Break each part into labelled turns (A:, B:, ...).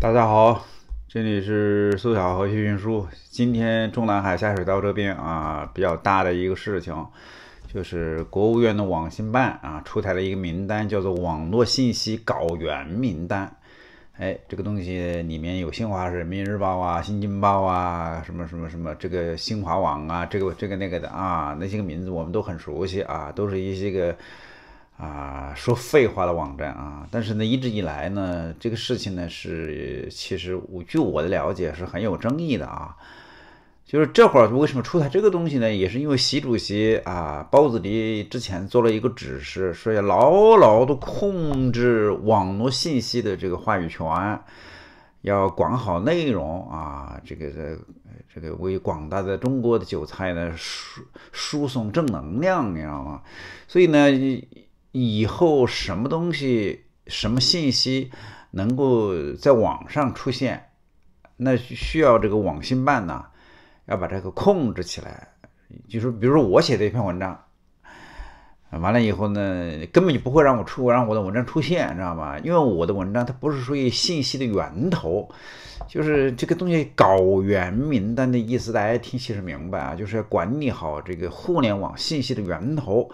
A: 大家好，这里是苏小河徐云书。今天中南海下水道这边啊，比较大的一个事情，就是国务院的网信办啊，出台了一个名单，叫做网络信息稿源名单。哎，这个东西里面有新华社、人民日报啊、新京报啊，什么什么什么，这个新华网啊，这个这个那个的啊，那些个名字我们都很熟悉啊，都是一些个。啊，说废话的网站啊！但是呢，一直以来呢，这个事情呢是，其实我据我的了解是很有争议的啊。就是这会儿为什么出台这个东西呢？也是因为习主席啊，包子迪之前做了一个指示，说要牢牢的控制网络信息的这个话语权，要管好内容啊，这个这这个为广大的中国的韭菜呢输输送正能量，你知道吗？所以呢。以后什么东西、什么信息能够在网上出现，那需要这个网信办呢，要把这个控制起来。就是比如说我写的一篇文章。完了以后呢，根本就不会让我出，让我的文章出现，知道吗？因为我的文章它不是属于信息的源头，就是这个东西搞原名单的意思，大家听其实明白啊，就是要管理好这个互联网信息的源头，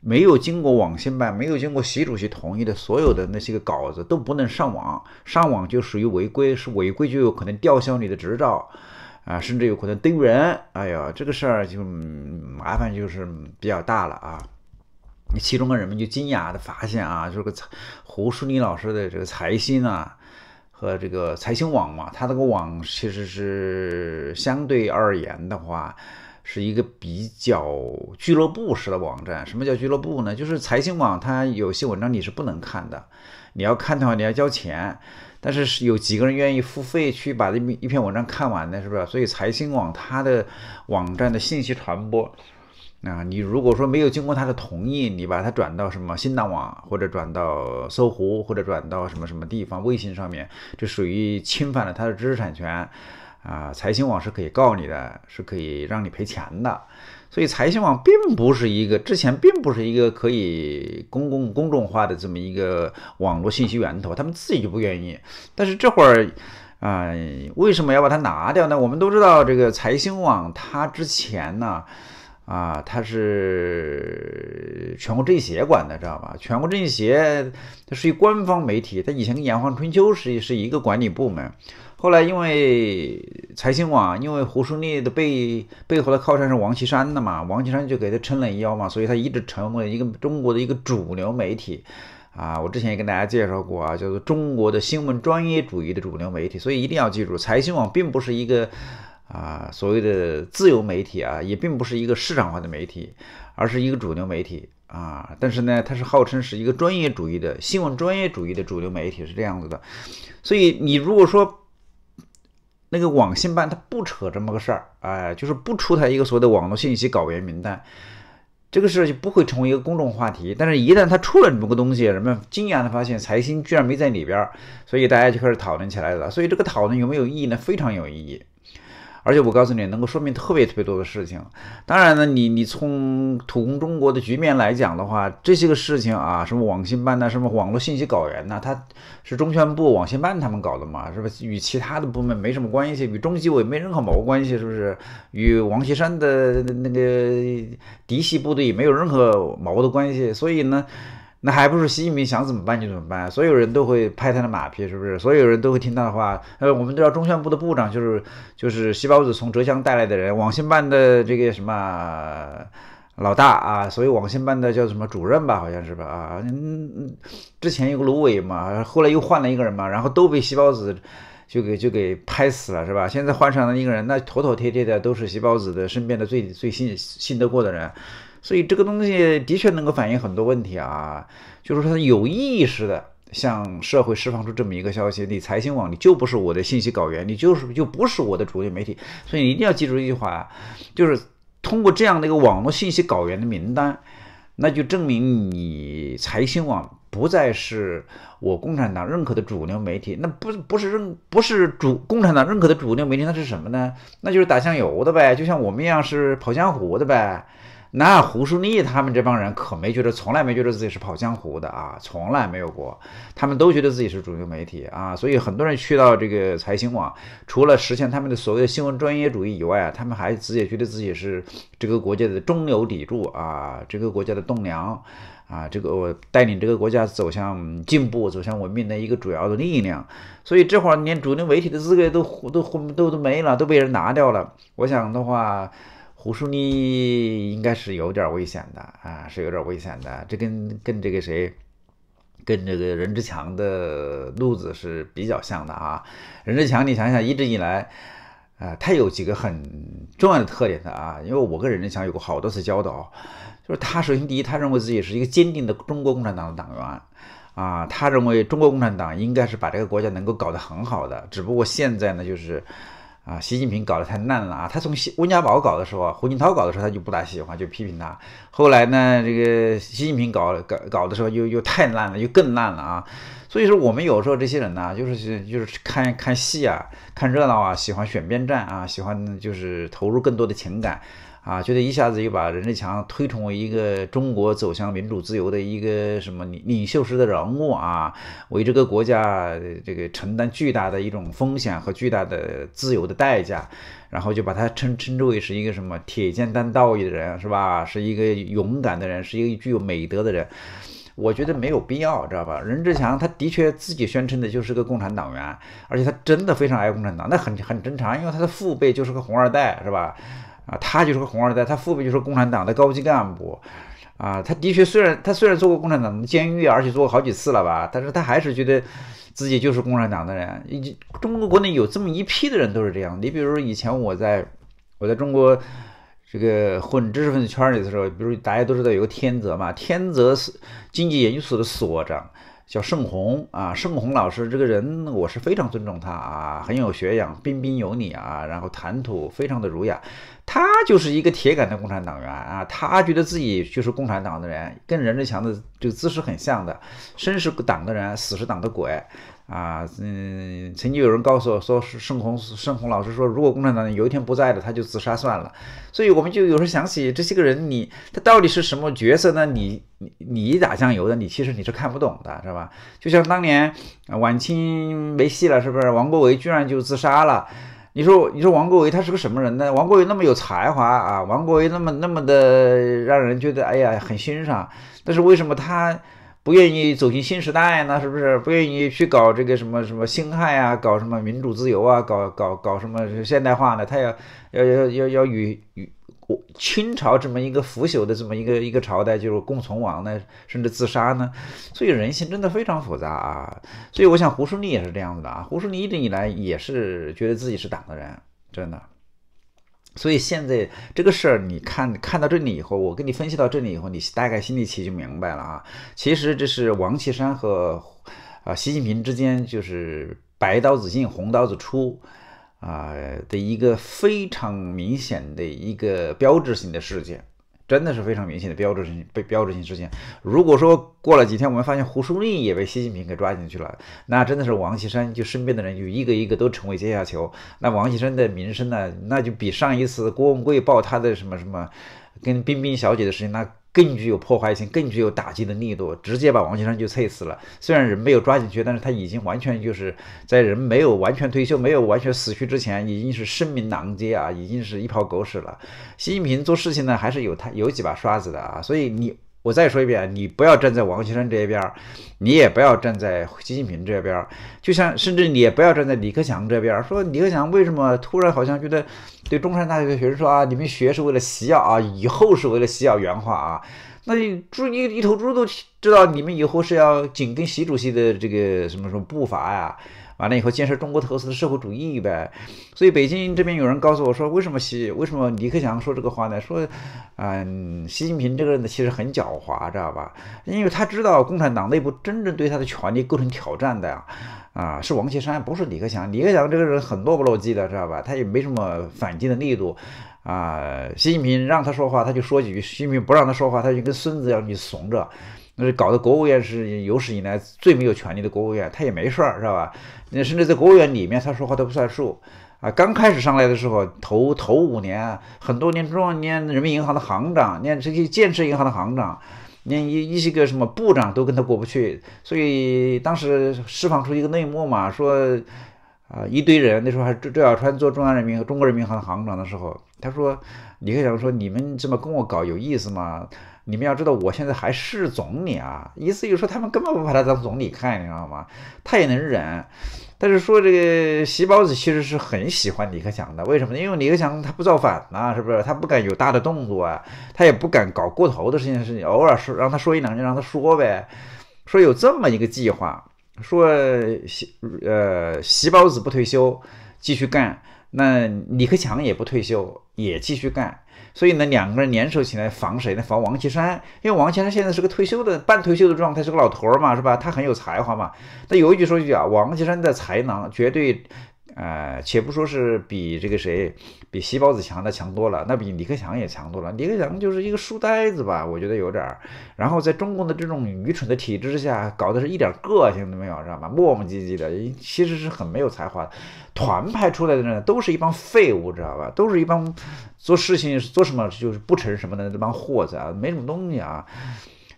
A: 没有经过网信办，没有经过习主席同意的所有的那些个稿子都不能上网，上网就属于违规，是违规就有可能吊销你的执照，啊，甚至有可能丢人。哎呀，这个事儿就麻烦就是比较大了啊。其中啊，人们就惊讶的发现啊，就是个胡淑立老师的这个财新啊，和这个财新网嘛，它这个网其实是相对而言的话，是一个比较俱乐部式的网站。什么叫俱乐部呢？就是财新网它有些文章你是不能看的，你要看的话你要交钱。但是是有几个人愿意付费去把这一篇文章看完呢？是不是？所以财新网它的网站的信息传播。那你如果说没有经过他的同意，你把它转到什么新浪网，或者转到搜狐，或者转到什么什么地方微信上面，这属于侵犯了他的知识产权，啊，财新网是可以告你的，是可以让你赔钱的。所以财新网并不是一个之前并不是一个可以公共公众化的这么一个网络信息源头，他们自己就不愿意。但是这会儿，啊，为什么要把它拿掉呢？我们都知道这个财新网它之前呢。啊，它是全国政协管的，知道吧？全国政协它属于官方媒体，它以前跟《炎黄春秋》是一是一个管理部门。后来因为财新网，因为胡舒立的背背后的靠山是王岐山的嘛，王岐山就给他撑了腰嘛，所以他一直成为了一个中国的一个主流媒体啊。我之前也跟大家介绍过啊，叫做中国的新闻专业主义的主流媒体，所以一定要记住，财新网并不是一个。啊，所谓的自由媒体啊，也并不是一个市场化的媒体，而是一个主流媒体啊。但是呢，它是号称是一个专业主义的新闻专业主义的主流媒体是这样子的。所以你如果说那个网信办他不扯这么个事儿，哎，就是不出台一个所谓的网络信息搞源名单，这个事儿就不会成为一个公众话题。但是，一旦他出了这么个东西，人们惊讶的发现财新居然没在里边儿，所以大家就开始讨论起来了。所以这个讨论有没有意义呢？非常有意义。而且我告诉你，能够说明特别特别多的事情。当然呢，你你从土工中国的局面来讲的话，这些个事情啊，什么网信办呐，什么网络信息搞员呐，他是中宣部网信办他们搞的嘛，是吧？与其他的部门没什么关系，与中纪委没任何毛关系，是不是？与王岐山的那个嫡系部队没有任何毛的关系，所以呢。那还不是习近平想怎么办就怎么办，所有人都会拍他的马屁，是不是？所有人都会听他的话。呃，我们知道中宣部的部长就是就是习包子从浙江带来的人，网信办的这个什么老大啊，所以网信办的叫什么主任吧，好像是吧？啊，嗯嗯，之前有个芦苇嘛，后来又换了一个人嘛，然后都被习包子就给就给拍死了，是吧？现在换上了一个人，那妥妥帖帖的都是习包子的身边的最最信信得过的人。所以这个东西的确能够反映很多问题啊，就是说他有意识的向社会释放出这么一个消息：你财新网你就不是我的信息稿源，你就是就不是我的主流媒体。所以你一定要记住一句话就是通过这样的一个网络信息稿源的名单，那就证明你财新网不再是我共产党认可的主流媒体。那不不是认不是主共产党认可的主流媒体，那是什么呢？那就是打酱油的呗，就像我们一样是跑江湖的呗。那胡舒立他们这帮人可没觉得，从来没觉得自己是跑江湖的啊，从来没有过。他们都觉得自己是主流媒体啊，所以很多人去到这个财新网，除了实现他们的所谓的新闻专业主义以外啊，他们还自己觉得自己是这个国家的中流砥柱啊，这个国家的栋梁啊，这个带领这个国家走向进步、走向文明的一个主要的力量。所以这会儿连主流媒体的资格都都都都没了，都被人拿掉了。我想的话。吴淑妮应该是有点危险的啊，是有点危险的。这跟跟这个谁，跟这个任志强的路子是比较像的啊。任志强，你想想，一直以来，呃，他有几个很重要的特点的啊。因为我跟任志强有过好多次交道，就是他首先第一，他认为自己是一个坚定的中国共产党的党员啊，他认为中国共产党应该是把这个国家能够搞得很好的，只不过现在呢，就是。啊，习近平搞得太烂了啊！他从温温家宝搞的时候，胡锦涛搞的时候，他就不大喜欢，就批评他。后来呢，这个习近平搞搞搞的时候，又又太烂了，又更烂了啊！所以说，我们有时候这些人呢，就是就是看看戏啊，看热闹啊，喜欢选边站啊，喜欢就是投入更多的情感。啊，觉得一下子就把任志强推崇为一个中国走向民主自由的一个什么领领袖式的人物啊，为这个国家这个承担巨大的一种风险和巨大的自由的代价，然后就把他称称之为是一个什么铁肩担道义的人是吧？是一个勇敢的人，是一个具有美德的人。我觉得没有必要，知道吧？任志强他的确自己宣称的就是个共产党员，而且他真的非常爱共产党，那很很正常，因为他的父辈就是个红二代，是吧？啊，他就是个红二代，他父辈就是共产党的高级干部，啊，他的确虽然他虽然做过共产党的监狱，而且做过好几次了吧，但是他还是觉得自己就是共产党的人。以及中国国内有这么一批的人都是这样。你比如以前我在，我在中国这个混知识分子圈里的时候，比如大家都知道有个天泽嘛，天泽是经济研究所的所长。叫盛红啊，盛红老师这个人，我是非常尊重他啊，很有学养，彬彬有礼啊，然后谈吐非常的儒雅，他就是一个铁杆的共产党员啊，他觉得自己就是共产党的人，跟任志强的这个姿势很像的，生是党的人，死是党的鬼。啊，嗯，曾经有人告诉我说，盛虹盛虹老师说，如果共产党有一天不在了，他就自杀算了。所以我们就有时候想起这些个人，你他到底是什么角色呢？你你你一打酱油的，你其实你是看不懂的，知道吧？就像当年晚清没戏了，是不是？王国维居然就自杀了。你说你说王国维他是个什么人呢？王国维那么有才华啊，王国维那么那么的让人觉得哎呀很欣赏，但是为什么他？不愿意走进新时代呢？是不是不愿意去搞这个什么什么辛亥啊？搞什么民主自由啊，搞搞搞什么现代化呢？他要要要要要与与清朝这么一个腐朽的这么一个一个朝代就是共存亡呢，甚至自杀呢？所以人性真的非常复杂啊！所以我想胡舒立也是这样子的啊，胡舒立一直以来也是觉得自己是党的人，真的。所以现在这个事儿，你看看到这里以后，我跟你分析到这里以后，你大概心里其实就明白了啊。其实这是王岐山和啊习近平之间就是白刀子进红刀子出啊的一个非常明显的一个标志性的事件。真的是非常明显的标志性被标志性事件。如果说过了几天我们发现胡舒立也被习近平给抓进去了，那真的是王岐山就身边的人就一个一个都成为阶下囚。那王岐山的名声呢，那就比上一次郭文贵爆他的什么什么，跟冰冰小姐的事情那。更具有破坏性，更具有打击的力度，直接把王岐山就锤死了。虽然人没有抓进去，但是他已经完全就是在人没有完全退休、没有完全死去之前，已经是声名狼藉啊，已经是一泡狗屎了。习近平做事情呢，还是有他有几把刷子的啊，所以你。我再说一遍，你不要站在王岐山这一边儿，你也不要站在习近平这边儿，就像甚至你也不要站在李克强这边儿。说李克强为什么突然好像觉得对中山大学的学生说啊，你们学是为了习药啊，以后是为了西药。原话啊，那猪一一头猪都知道你们以后是要紧跟习主席的这个什么什么步伐呀。完了以后，建设中国特色的社会主义呗。所以北京这边有人告诉我说，为什么习为什么李克强说这个话呢？说，嗯，习近平这个人呢，其实很狡猾，知道吧？因为他知道共产党内部真正对他的权力构成挑战的，呀、啊，是王岐山，不是李克强。李克强这个人很落不落鸡的，知道吧？他也没什么反击的力度。啊，习近平让他说话，他就说几句；习近平不让他说话，他就跟孙子一样你怂着。那是搞得国务院是有史以来最没有权力的国务院，他也没事儿，是吧？那甚至在国务院里面，他说话都不算数啊。刚开始上来的时候，头头五年，很多年中央念人民银行的行长，连这些建设银行的行长，连一一些个什么部长都跟他过不去。所以当时释放出一个内幕嘛，说啊，一堆人那时候还周周小川做中央人民中国人民银行行长的时候，他说李克强说你们这么跟我搞有意思吗？你们要知道，我现在还是总理啊，意思就是说，他们根本不把他当总理看，你知道吗？他也能忍，但是说这个习包子其实是很喜欢李克强的，为什么呢？因为李克强他不造反啊，是不是？他不敢有大的动作啊，他也不敢搞过头的事情，事情偶尔说让他说一两句，让他说呗，说有这么一个计划，说习呃习包子不退休，继续干。那李克强也不退休，也继续干，所以呢，两个人联手起来防谁呢？防王岐山，因为王岐山现在是个退休的、半退休的状态，是个老头儿嘛，是吧？他很有才华嘛，那有一句说句啊，王岐山的才能绝对。呃，且不说是比这个谁，比习包子强的强多了，那比李克强也强多了。李克强就是一个书呆子吧，我觉得有点儿。然后在中共的这种愚蠢的体制之下，搞得是一点个性都没有，知道吧？磨磨唧唧的，其实是很没有才华的。团派出来的人都是一帮废物，知道吧？都是一帮做事情做什么就是不成什么的那帮货子啊，没什么东西啊。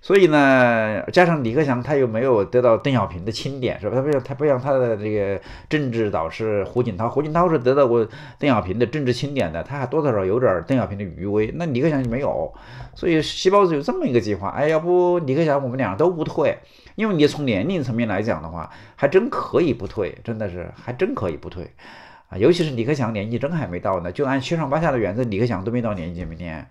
A: 所以呢，加上李克强，他又没有得到邓小平的钦点，是吧？他不像他不像他的这个政治导师胡锦涛，胡锦涛是得到过邓小平的政治钦点的，他还多多少少有点邓小平的余威。那李克强就没有，所以西包子有这么一个计划，哎，要不李克强我们俩都不退，因为你从年龄层面来讲的话，还真可以不退，真的是还真可以不退啊！尤其是李克强年纪真还没到呢，就按七上八下的原则，李克强都没到年纪，明天。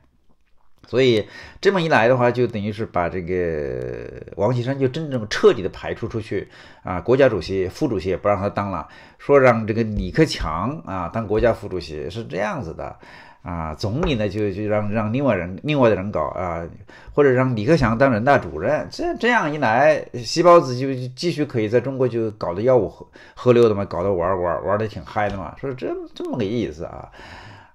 A: 所以这么一来的话，就等于是把这个王岐山就真正彻底的排除出去啊！国家主席、副主席也不让他当了，说让这个李克强啊当国家副主席是这样子的啊！总理呢就就让让另外人、另外的人搞啊，或者让李克强当人大主任。这这样一来，西包子就继续可以在中国就搞得吆五喝喝溜的嘛，搞得玩玩玩的挺嗨的嘛，说这这么个意思啊。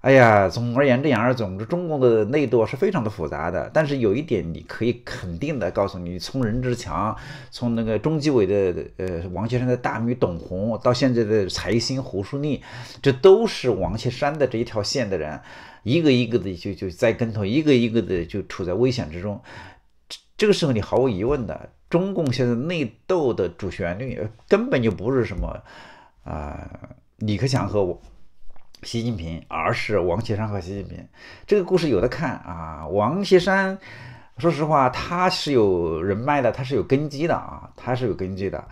A: 哎呀，总而言之，言而总之，中共的内斗是非常的复杂的。但是有一点，你可以肯定的告诉你：从任志强，从那个中纪委的呃王岐山的大女董红，到现在的财新胡舒立，这都是王岐山的这一条线的人，一个一个的就就栽跟头，一个一个的就处在危险之中。这这个时候，你毫无疑问的，中共现在内斗的主旋律根本就不是什么啊李克强和我。习近平，而是王岐山和习近平这个故事有的看啊。王岐山，说实话，他是有人脉的，他是有根基的啊，他是有根基的。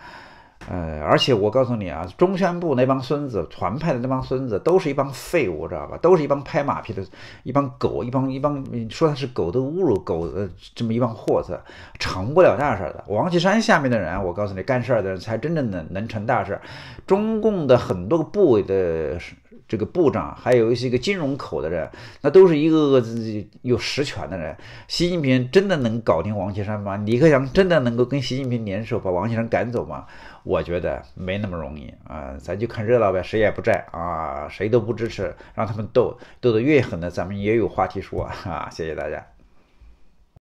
A: 呃，而且我告诉你啊，中宣部那帮孙子，团派的那帮孙子，都是一帮废物，知道吧？都是一帮拍马屁的，一帮狗，一帮一帮说他是狗都侮辱狗的这么一帮货色，成不了大事的。王岐山下面的人，我告诉你，干事的人才真正的能成大事。中共的很多个部委的。这个部长，还有一些个金融口的人，那都是一个个自己有实权的人。习近平真的能搞定王岐山吗？李克强真的能够跟习近平联手把王岐山赶走吗？我觉得没那么容易啊！咱就看热闹呗，谁也不在啊，谁都不支持，让他们斗，斗得越狠的，咱们也有话题说啊。谢谢大家。